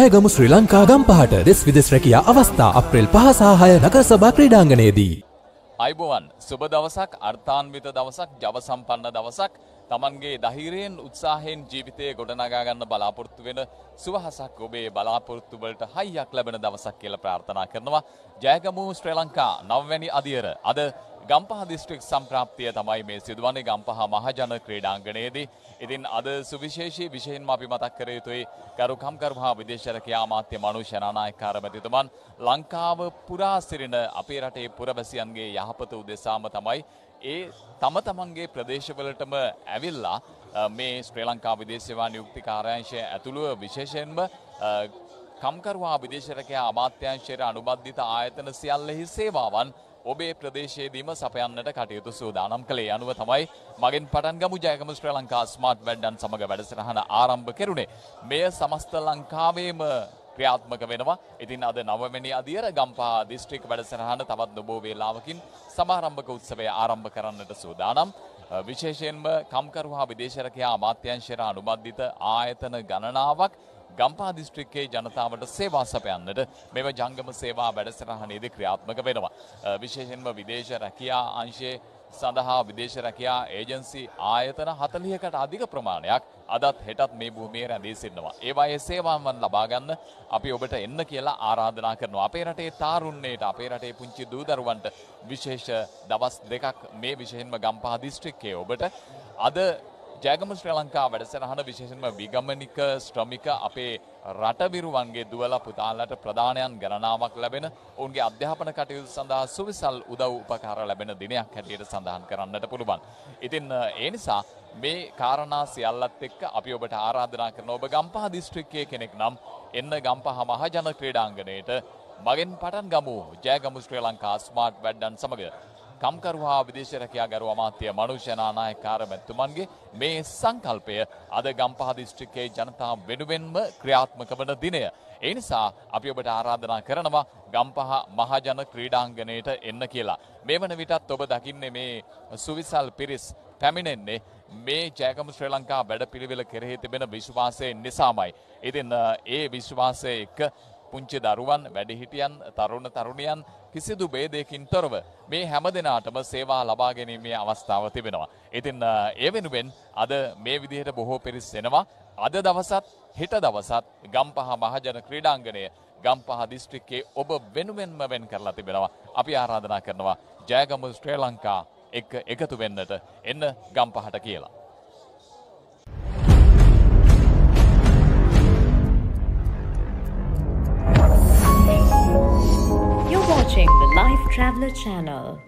ජයගමු ශ්‍රී ලංකා ගම්පහට දෙස් විදෙස් රැකිය අවස්ථා අප්‍රේල් පහසාහය නගර සභා ක්‍රීඩාංගනයේදී. අයිබුවන් සුබ දවසක් අර්ථාන්විත දවසක් ජවසම්පන්න දවසක් තමන්ගේ දහිරයෙන් උත්සාහයෙන් ජීවිතය ගොඩනගාගන්න බලාපොරොත්තු වෙන සුවහසක් ඔබේ බලාපොරොත්තුවලට හයියක් ලැබෙන දවසක් කියල ප්‍රාර්ථනා කරනවා. ජයගමූ ශ්‍රී ලංකා නවවැනි අදියර අද ගම්පහ දිස්ත්‍රික් සම්ප්‍රාප්තිය තමයි මේ සිදුවන්නේ ගම්පහ මහජන ක්‍රීඩාංගණයේදී. ඉතින් අද සුවිශේෂී විශයෙන්ම අපි මතක් කර යුතුයි ගරුකම්කරු හා විදේශරකයා අමාත්‍ය මනුෂ්‍ය නානායක ආරමැතිතුමන් ලංකාව පුරා සිටින අපේ රටේ පුරවැසියන්ගේ යහපත උදෙසාම තමයි ඒ තම තමන්ගේ ප්‍රදේශවලටම ඇවිල්ලා මේ ශ්‍රී ලංකා විදේශවා නියුක්ති කාර්යාංශය ඇතුළුව විශේෂයෙන්ම කම්කරුවා විදේශරකයා අමාත්‍යංශයට අනුබද්ධිත ආයතන සියල්ලෙහි සේවාවන් ඔබේ ප්‍රදේශයේදීම සපයන්නට කටයුතු සූදානම් කළේ අනුව තමයි මගෙන් පටන් ගමු ජයගම ශ්‍රී ලංකා ස්මාර්ට් වැඩ්ඩන් සමග වැඩසටහන ආරම්භ කෙරුණේ. මෙය සමස්ත ලංකාවේම ක්‍රියාත්මක වෙනවා. ඉතින් අද නවවැනි අදියර ගම්පහ දිස්ත්‍රික් වැඩසටහන තවත් නොබෝ වේලාවකින් සමාරම්භක උත්සවය ආරම්භ කරන්නට සූදානම්. විශේෂයෙන්ම කම්කරු හා විදේශරකයා අමාත්‍යංශයට අනුබද්ධිත ආයතන ගණනාවක් ගම්පා දිස්ත්‍රික්කයේ ජනතාවට සේවා සපයන්නට මෙම ජංගම සේවා වැඩසටහනේදී ක්‍රියාත්මක වෙනවා. විශේෂයෙන්ම විදේශ රැකියා අංශයේ සඳහා විදේශ රැකියා ඒජන්සි ආයතන 40කට අධික ප්‍රමාණයක් අදත් හෙටත් මේ භූමියේ රැඳී සිටිනවා. ඒවායේ සේවාවන් ලබා ගන්න අපි ඔබට එන්න කියලා ආරාධනා කරනවා. අපේ රටේ තාරුණ්‍යයට අපේ රටේ පුංචි දූ දරුවන්ට විශේෂ දවස් දෙකක් මේ විශේෂයෙන්ම ගම්පහ දිස්ත්‍රික්කයේ ඔබට අද ජයගම ශ්‍රී ලංකා වැඩසටහන විශේෂෙන්ම විගමනික ශ්‍රමික අපේ රටවිරුවන්ගේ දුවල පුතාලට ප්‍රධානයන් ගණනාවක් ලැබෙන ඔවුන්ගේ අධ්‍යාපන කටයුතු සඳහා සුවිසල් උදව් උපකාර ලැබෙන දිනයක් හැටියට සඳහන් කරන්නට පුළුවන්. ඉතින් ඒ නිසා මේ කාරණා සියල්ලත් එක්ක අපි ඔබට ආරාධනා කරන ඔබ ගම්පහ දිස්ත්‍රික්කයේ කෙනෙක් නම් එන්න ගම්පහ මහජන ක්‍රීඩාංගණයට මගෙන් පටන් ගමු ජයගමු ශ්‍රී ලංකා ස්මාර්ට් වැඩ්ඩන් සමඟ කම්කරු හා විදේශ රැකියා ගැරුව අමාත්‍ය මනුෂ්‍ය නානායක කාර්යමැතිතුමන්ගේ මේ සංකල්පය අද ගම්පහ දිස්ත්‍රික්කයේ ජනතාව වෙනුවෙන්ම ක්‍රියාත්මක වන දිනය. ඒ නිසා අපි ඔබට ආරාධනා කරනවා ගම්පහ මහජන ක්‍රීඩාංගණයට එන්න කියලා. මේ වන විටත් ඔබ දකින්නේ මේ සුවිසල් පිරිස් පැමිණෙන්නේ මේ ජයකම ශ්‍රී ලංකා වැඩ පිළිවෙල කෙරෙහි තිබෙන විශ්වාසය නිසාමයි. ඉතින් ඒ විශ්වාසය එක්ක පුංචි දරුවන් වැඩිහිටියන් තරුණ තරුණියන් කිසිදු බේදයකින් තොරව මේ හැම දෙනාටම සේවා ලබා ගැනීමේ අවස්ථාව තිබෙනවා. ඉතින් ඒ වෙනුවෙන් අද මේ විදිහට බොහෝ පිරිස් එනවා. අද දවසත් හෙට දවසත් ගම්පහ මහජන ක්‍රීඩාංගණය ගම්පහ දිස්ත්‍රික්කේ ඔබ වෙනුවෙන්ම වෙන් කරලා තිබෙනවා. අපි ආරාධනා කරනවා ජයගම ශ්‍රී ලංකා එක්ක එකතු වෙන්නට එන්න ගම්පහට කියලා. Traveler Channel.